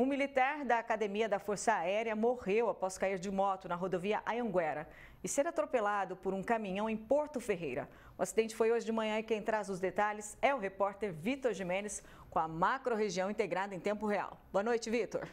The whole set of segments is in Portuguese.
Um militar da Academia da Força Aérea morreu após cair de moto na rodovia Ayanguera e ser atropelado por um caminhão em Porto Ferreira. O acidente foi hoje de manhã e quem traz os detalhes é o repórter Vitor Jimenez com a macro região integrada em tempo real. Boa noite, Vitor.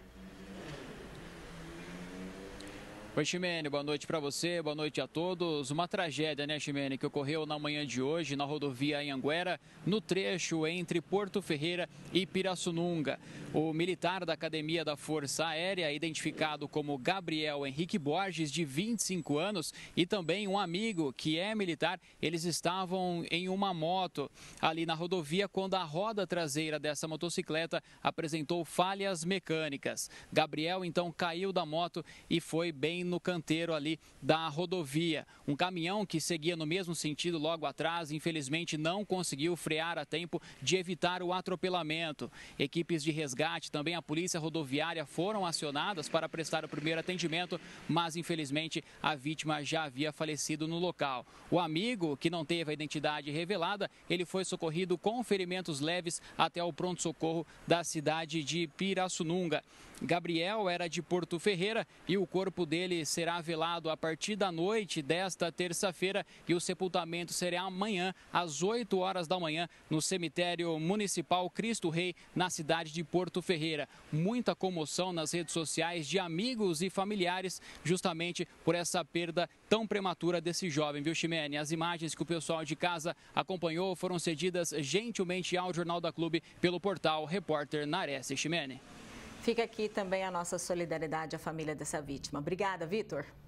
Oi, Ximene, boa noite para você, boa noite a todos. Uma tragédia, né, Ximene, que ocorreu na manhã de hoje na rodovia Anhanguera, no trecho entre Porto Ferreira e Pirassununga. O militar da Academia da Força Aérea, identificado como Gabriel Henrique Borges, de 25 anos, e também um amigo que é militar, eles estavam em uma moto ali na rodovia quando a roda traseira dessa motocicleta apresentou falhas mecânicas. Gabriel então caiu da moto e foi bem no canteiro ali da rodovia. Um caminhão que seguia no mesmo sentido logo atrás, infelizmente não conseguiu frear a tempo de evitar o atropelamento. Equipes de resgate, também a polícia rodoviária foram acionadas para prestar o primeiro atendimento, mas infelizmente a vítima já havia falecido no local. O amigo, que não teve a identidade revelada, ele foi socorrido com ferimentos leves até o pronto-socorro da cidade de Pirassununga. Gabriel era de Porto Ferreira e o corpo dele será velado a partir da noite desta terça-feira e o sepultamento será amanhã às 8 horas da manhã no cemitério municipal Cristo Rei, na cidade de Porto Ferreira. Muita comoção nas redes sociais de amigos e familiares justamente por essa perda tão prematura desse jovem, viu, Ximene? As imagens que o pessoal de casa acompanhou foram cedidas gentilmente ao Jornal da Clube pelo portal Repórter Nares Ximene. Fica aqui também a nossa solidariedade à família dessa vítima. Obrigada, Vitor.